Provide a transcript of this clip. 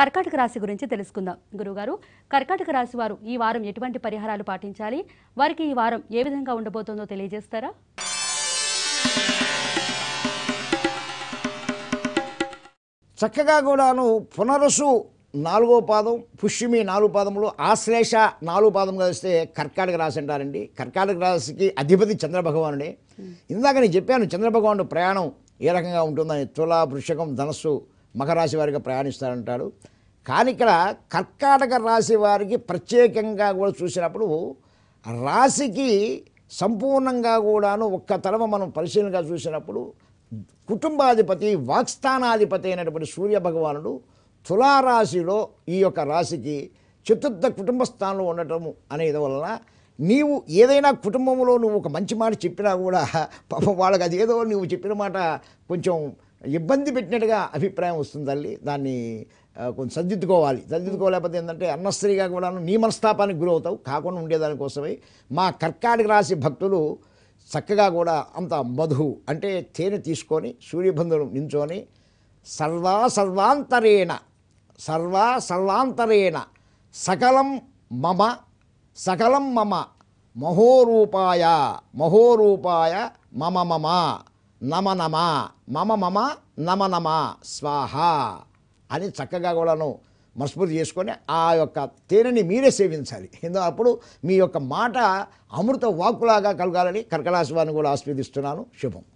కర్కాటక రాశి గురించి తెలుసుకుందాం గురుగారు కర్కాటక రాశి వారు ఈ వారం ఎటువంటి పరిహారాలు పాటించాలి వారికి ఈ వారం ఏ విధంగా ఉండబోతుందో తెలియజేస్తారా చక్కగా కూడాను పునరసు నాలుగో పాదం పుష్యమి నాలుగు పాదములు ఆశ్లేష నాలుగు పాదం కలిస్తే కర్కాటక రాశి అంటారండి కర్కాటక రాశికి అధిపతి చంద్రభగవానుడే ఇందాక నేను చెప్పాను చంద్రభగవానుడు ప్రయాణం ఏ రకంగా ఉంటుందని తుల వృషకం ధనస్సు మకరాశి వారిగా ప్రయాణిస్తారంటాడు కానీ ఇక్కడ కర్కాటక రాశి వారికి ప్రత్యేకంగా కూడా చూసినప్పుడు రాశికి సంపూర్ణంగా కూడాను ఒక్క తరమ మనం పరిశీలనగా చూసినప్పుడు కుటుంబాధిపతి వాక్స్థానాధిపతి అయినటువంటి సూర్యభగవానుడు తులారాశిలో ఈ యొక్క రాశికి చతుర్థ కుటుంబ స్థానంలో ఉండటము అనేది వలన నీవు ఏదైనా కుటుంబంలో నువ్వు ఒక మంచి మాట చెప్పినా కూడా పాప వాళ్ళకి అది ఏదో నువ్వు చెప్పిన మాట కొంచెం ఇబ్బంది పెట్టినట్టుగా అభిప్రాయం వస్తుంది తల్లి దాన్ని కొంచెం సర్దిద్దుకోవాలి సర్దిద్దుకోలేకపోతే ఏంటంటే అన్నస్త్రీగా కూడా నీ మనస్తాపానికి గురవుతావు కాకుండా ఉండేదానికోసమై మా కర్కాటక రాశి భక్తులు చక్కగా కూడా అంత మధు అంటే తేనె తీసుకొని సూర్యబంధువులు నించొని సర్వా సర్వాంతరేణ సర్వా సర్వాంతరేణ సకలం మమ సకలం మమ మహోరూపాయ మహోరూపాయ మమ మమ నమ నమ మమ మమ నమ నమ స్వాహ అని చక్కగా కూడాను మనస్ఫూర్తి చేసుకొని ఆ యొక్క తేనెని మీరే సేవించాలి ఎందు అప్పుడు మీ యొక్క మాట అమృత వాక్కులాగా కలగాలని కర్కలాశవాన్ని కూడా ఆస్వాదిస్తున్నాను శుభం